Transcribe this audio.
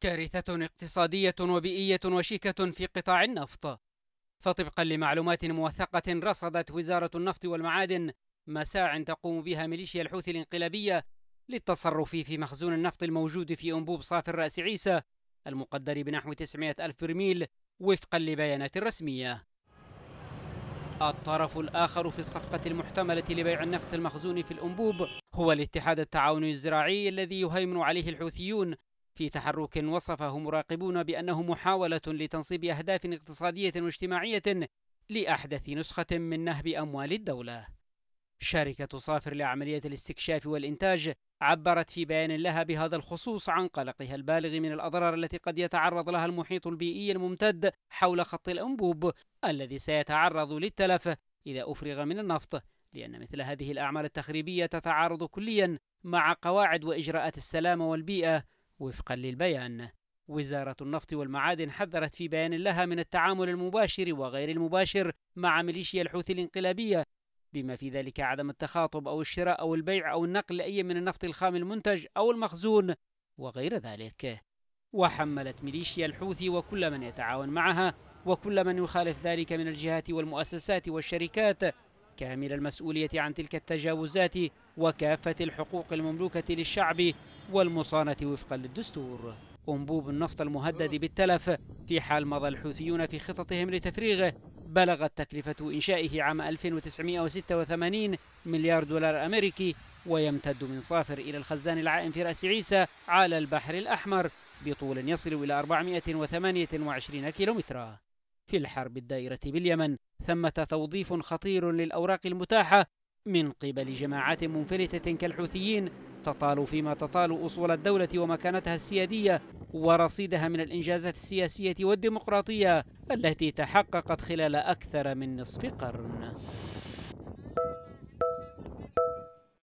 كارثة اقتصادية وبيئية وشيكة في قطاع النفط فطبقا لمعلومات موثقة رصدت وزارة النفط والمعادن مساع تقوم بها ميليشيا الحوثي الانقلابية للتصرف في مخزون النفط الموجود في أنبوب صافي الرأس عيسى المقدر بنحو 900 ألف برميل وفقا لبيانات رسمية الطرف الآخر في الصفقة المحتملة لبيع النفط المخزون في الأنبوب هو الاتحاد التعاوني الزراعي الذي يهيمن عليه الحوثيون في تحرك وصفه مراقبون بأنه محاولة لتنصيب أهداف اقتصادية واجتماعية لأحدث نسخة من نهب أموال الدولة. شركة صافر لعملية الاستكشاف والإنتاج عبرت في بيان لها بهذا الخصوص عن قلقها البالغ من الأضرار التي قد يتعرض لها المحيط البيئي الممتد حول خط الأنبوب الذي سيتعرض للتلف إذا أفرغ من النفط لأن مثل هذه الأعمال التخريبية تتعارض كليا مع قواعد وإجراءات السلامة والبيئة وفقا للبيان وزارة النفط والمعادن حذرت في بيان لها من التعامل المباشر وغير المباشر مع ميليشيا الحوثي الانقلابية بما في ذلك عدم التخاطب أو الشراء أو البيع أو النقل لأي من النفط الخام المنتج أو المخزون وغير ذلك وحملت ميليشيا الحوثي وكل من يتعاون معها وكل من يخالف ذلك من الجهات والمؤسسات والشركات كامل المسؤولية عن تلك التجاوزات وكافة الحقوق المملوكة للشعب والمصانة وفقا للدستور أنبوب النفط المهدد بالتلف في حال مضى الحوثيون في خططهم لتفريغه بلغت تكلفة إنشائه عام 1986 مليار دولار أمريكي ويمتد من صافر إلى الخزان العائم في رأس عيسى على البحر الأحمر بطول يصل إلى 428 كيلومترا في الحرب الدائرة باليمن ثمة توظيف خطير للأوراق المتاحة من قبل جماعات منفلتة كالحوثيين تطال فيما تطال أصول الدولة ومكانتها السيادية ورصيدها من الإنجازات السياسية والديمقراطية التي تحققت خلال أكثر من نصف قرن